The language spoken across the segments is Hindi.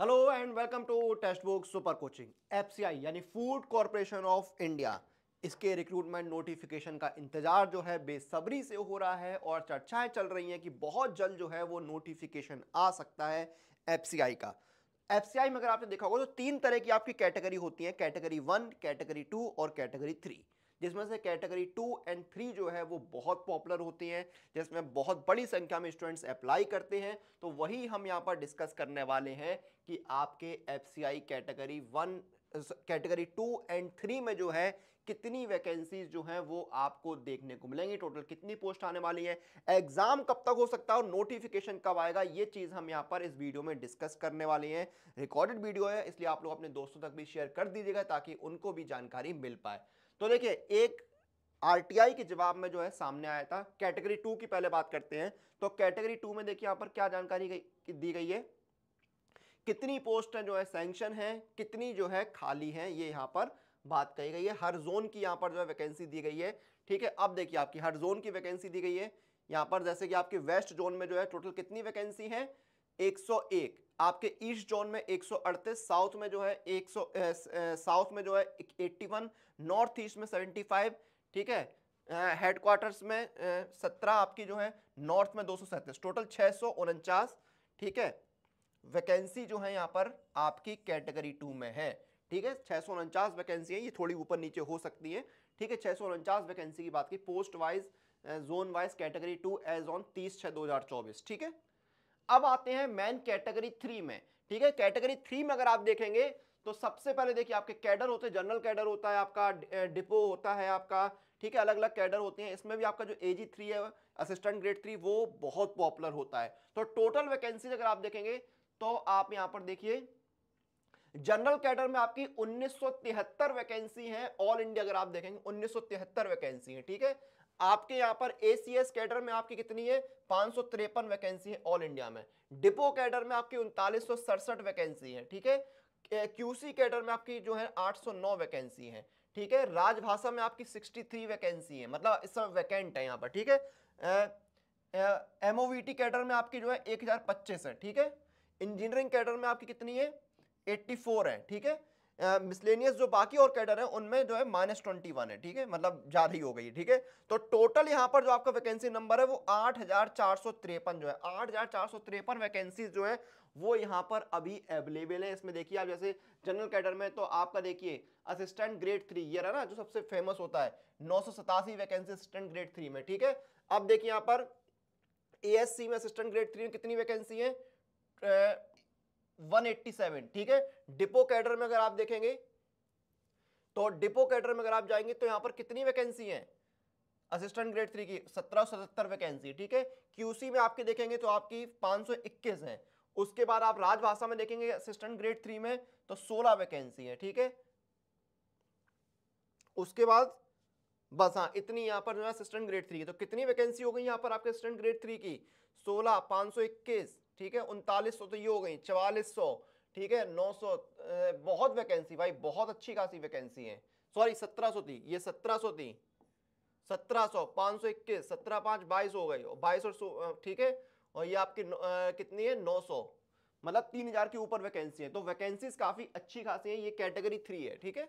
hello and welcome to Testbook super coaching FCI यानी फूड कॉरपोरेशन ऑफ इंडिया इसके रिक्रूटमेंट नोटिफिकेशन का इंतजार जो है बेसब्री से हो रहा है और चर्चाएं चल रही हैं कि बहुत जल्द जो है वो नोटिफिकेशन आ सकता है एफसीआई का एफसीआई में अगर आपने देखा होगा तो तीन तरह की आपकी कैटेगरी होती है कैटेगरी वन कैटेगरी टू और कैटेगरी थ्री जिसमें से कैटेगरी टू एंड थ्री जो है वो बहुत पॉपुलर होती हैं जिसमें बहुत बड़ी संख्या में स्टूडेंट्स अप्लाई करते हैं तो वही हम यहाँ पर डिस्कस करने वाले हैं कि आपके F category one category two and three में जो है कितनी वैकेंसीज जो हैं वो आपको देखने को मिलेंगी टोटल कितनी पोस्ट आने वाली है एग्जाम कब तक हो सकता है और नोटिफिकेशन कब आएगा ये चीज़ हम यहाँ पर इस वीडियो में डिस्कस करने वाले हैं रिकॉर्डेड वीडियो है इसलिए आप लोग अपने दोस्तों तक भी शेयर कर दीजिएगा ताकि उनको भी जानकारी मिल पाए तो देखिए एक आरटीआई के जवाब में जो है सामने आया था कैटेगरी टू की पहले बात करते हैं तो कैटेगरी टू में देखिए यहाँ पर क्या जानकारी दी गई है कितनी पोस्टें जो है सेंक्शन हैं कितनी जो है खाली हैं ये यहाँ पर बात कही गई है हर जोन की यहाँ पर जो है वैकेंसी दी गई है ठीक है अब देखिए आपकी हर जोन की वैकेंसी दी गई है यहाँ पर जैसे कि आपके वेस्ट जोन में जो है टोटल कितनी वैकेंसी है 101 आपके ईस्ट जोन में 138 साउथ में जो है 100 साउथ में जो है 81 नॉर्थ ईस्ट में 75 ठीक है हेडक्वार्टर्स में सत्रह आपकी जो है नॉर्थ में दो टोटल छः ठीक है वैकेंसी जो है यहाँ पर आपकी कैटेगरी टू में है ठीक है छः सौ उनचास वैकेंसी है ये थोड़ी ऊपर नीचे हो सकती है ठीक है छः सौ उनचास वैकेंसी की बात की post wise zone wise category two as on तीस छः दो हज़ार चौबीस ठीक है अब आते हैं मैन कैटेगरी थ्री में ठीक है कैटेगरी थ्री में अगर आप देखेंगे तो सबसे पहले देखिए आपके कैडर होते हैं जनरल कैडर होता है आपका डिपो होता है आपका ठीक है अलग अलग कैडर होते हैं इसमें भी आपका जो ए जी थ्री है असिस्टेंट ग्रेड थ्री वो बहुत पॉपुलर होता है तो टोटल वैकेंसीज अगर आप देखेंगे तो आप यहां पर देखिए जनरल कैडर में आपकी 1973 वैकेंसी है ऑल इंडिया अगर आप देखेंगे 1973 वैकेंसी है ठीक है आपके यहां पर एसीएस कैडर में आपकी कितनी है पांच वैकेंसी है ऑल इंडिया में डिपो कैडर में आपकी उनतालीस वैकेंसी है ठीक है क्यूसी कैडर में आपकी जो है 809 वैकेंसी है ठीक है राजभाषा में आपकी 63 वैकेंसी है मतलब इस समय वैकेंट है यहाँ पर ठीक है एमओवीटी कैडर में आपकी जो है एक है ठीक है इंजीनियरिंग कैडर में आपकी कितनी है 84 है ठीक है मिसलेनियस जो बाकी और कैडर है उनमें जो है माइनस ट्वेंटी वन है ठीक है मतलब ज़्यादा ही हो गई ठीक है तो टोटल यहाँ पर जो आपका वैकेंसी नंबर है वो आठ हजार चार सौ तिरपन जो है आठ हजार चार सौ तिरपन वैकेंसीज जो है वो यहाँ पर अभी अवेलेबल है इसमें देखिए आप जैसे जनरल कैडर में तो आपका देखिए असिस्टेंट ग्रेड थ्री ये रहा ना जो सबसे फेमस होता है नौ सौ सतासी वैकेंसी असिस्टेंट ग्रेड थ्री में ठीक है अब देखिए यहाँ पर एएससी में असिस्टेंट ग्रेड थ्री में कितनी वैकेंसी है 187 ठीक है डिपो कैडर में अगर आप देखेंगे तो डिपो कैडर में अगर आप जाएंगे तो यहां पर कितनी वैकेंसी है असिस्टेंट ग्रेड थ्री की सत्रह सौ सतहत्तर वैकेंसी ठीक है क्यूसी में आपके देखेंगे तो आपकी 521 है उसके बाद आप राजभाषा में देखेंगे असिस्टेंट ग्रेड थ्री में तो 16 वैकेंसी है ठीक है उसके बाद बस हाँ इतनी यहाँ पर जो है असिस्टेंट ग्रेड थ्री की तो कितनी वैकेंसी हो गई यहाँ पर आपके असिस्टेंट ग्रेड थ्री की सोलह पाँच सौ इक्कीस ठीक है उनतालीस सौ तो ये हो गई चवालीस सौ ठीक है नौ सौ बहुत वैकेंसी भाई बहुत अच्छी खासी वैकेंसी है सॉरी सत्रह सौ थी ये सत्रह सौ थी सत्रह सौ पाँच सौ इक्कीस सत्रह पाँच बाईस हो गई बाईस और ठीक है और ये आपकी कितनी है नौ सौ मतलब तीन हजार के ऊपर वैकेंसी है तो वैकेंसीज काफी अच्छी खासी है ये कैटेगरी थ्री है ठीक है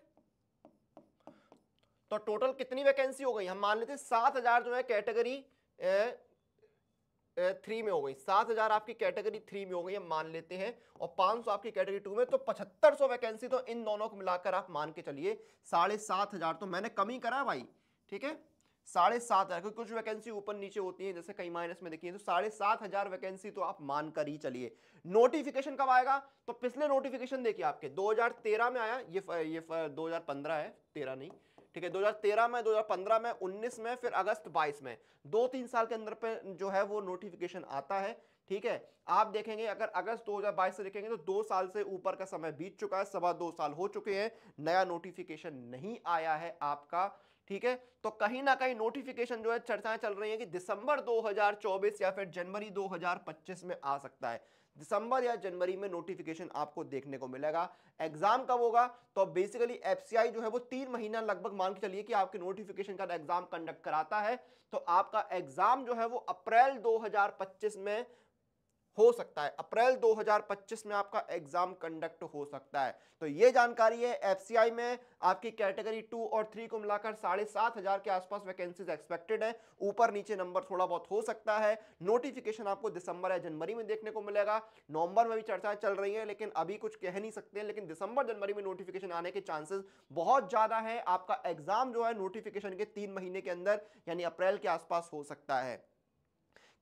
तो टोटल कितनी वैकेंसी हो गई हम मान लेते सात हजार जो है कैटेगरी थ्री में हो गई सात हजार आपकी कैटेगरी थ्री में हो गई हम मान लेते हैं और पांच सौ आपकी कैटेगरी टू में तो पचहत्तर सौ वैकेंसी तो इन दोनों को मिलाकर आप मान के चलिए साढ़े सात हजार तो मैंने कमी करा भाई ठीक है साढ़े सात हजार क्योंकि कुछ वैकेंसी ऊपर नीचे होती है जैसे कई माइनस में देखिए तो साढ़े सात हजार वैकेंसी तो आप मान कर ही चलिए नोटिफिकेशन कब आएगा तो पिछले नोटिफिकेशन देखिए आपके 2013 में आया ये फ, ये फ, 2015 है 13 नहीं ठीक है 2013 में 2015 में 19 में फिर अगस्त 22 में दो तीन साल के अंदर पे जो है वो नोटिफिकेशन आता है ठीक है आप देखेंगे अगर अगस्त 2022 से देखेंगे तो दो साल से ऊपर का समय बीत चुका है सवा दो साल हो चुके हैं नया नोटिफिकेशन नहीं आया है आपका ठीक है तो कहीं ना कहीं नोटिफिकेशन जो है चर्चाएं चल रही है कि दिसंबर 2024 या फिर जनवरी 2025 में आ सकता है दिसंबर या जनवरी में नोटिफिकेशन आपको देखने को मिलेगा एग्जाम कब होगा तो बेसिकली एफसीआई जो है वो तीन महीना लगभग मान के चलिए कि आपके नोटिफिकेशन का एग्जाम कंडक्ट कराता है तो आपका एग्जाम जो है वो अप्रैल 2025 में हो सकता है अप्रैल 2025 में आपका एग्जाम कंडक्ट हो सकता है तो ये जानकारी है एफसीआई में आपकी कैटेगरी टू और थ्री को मिलाकर साढ़े सात हजार के आसपास वैकेंसीज एक्सपेक्टेड है ऊपर नीचे नंबर थोड़ा बहुत हो सकता है नोटिफिकेशन आपको दिसंबर या जनवरी में देखने को मिलेगा नवंबर में भी चर्चाएं चल रही है लेकिन अभी कुछ कह नहीं सकते हैं लेकिन दिसंबर जनवरी में नोटिफिकेशन आने के चांसेस बहुत ज्यादा है आपका एग्जाम जो है नोटिफिकेशन के तीन महीने के अंदर यानी अप्रैल के आसपास हो सकता है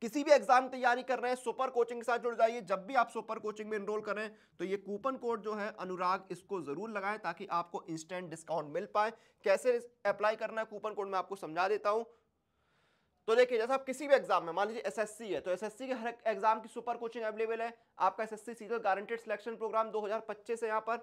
किसी भी एग्जाम तैयारी कर रहे हैं सुपर कोचिंग के साथ जुड़ जाइए जब भी आप सुपर कोचिंग में एनरोल करें तो ये कूपन कोड जो है अनुराग इसको जरूर लगाएं ताकि आपको इंस्टेंट डिस्काउंट मिल पाए कैसे अप्लाई करना है कूपन कोड मैं आपको समझा देता हूँ तो देखिए जैसा आप किसी भी एग्जाम में मान लीजिए एसएससी है तो एसएससी के हर एग्जाम की सुपर कोचिंग अवेलेबल है आपका एसएससी सीजल गारंटेड सिलेक्शन प्रोग्राम 2025 है यहाँ पर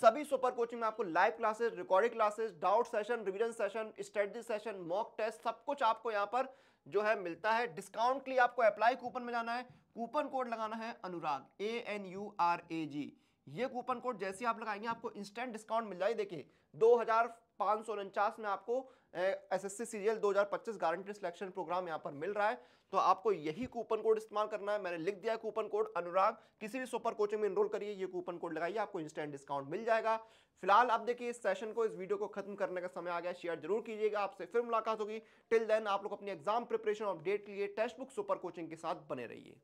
सभी सुपर कोचिंग में आपको live classes recording classes doubt session revision session strategy session mock test सब कुछ आपको यहाँ पर जो है मिलता है डिस्काउंट के लिए आपको अप्लाई कूपन में जाना है कूपन कोड लगाना है Anurag A N U R A G ये कूपन कोड जैसे आप लगाएंगे आपको इंस्टेंट डिस्काउंट मिल जाए देखिए दो हजार पाँच में आपको एसएससी सीरियल 2025 गारंटी सिलेक्शन प्रोग्राम यहाँ पर मिल रहा है तो आपको यही कूपन कोड इस्तेमाल करना है मैंने लिख दिया कूपन कोड अनुराग किसी भी सुपर कोचिंग में इनरोल करिए ये कूपन कोड लगाइए आपको इंस्टेंट डिस्काउंट मिल जाएगा फिलहाल आप देखिए इस सेशन को इस वीडियो को खत्म करने का समय आ गया शेयर जरूर कीजिएगा आपसे फिर मुलाकात होगी टिल देन आप लोग अपनी एग्जाम प्रिपरेशन अपडेट के लिए टेक्स्ट बुक सुपर कोचिंग के साथ बने रहिए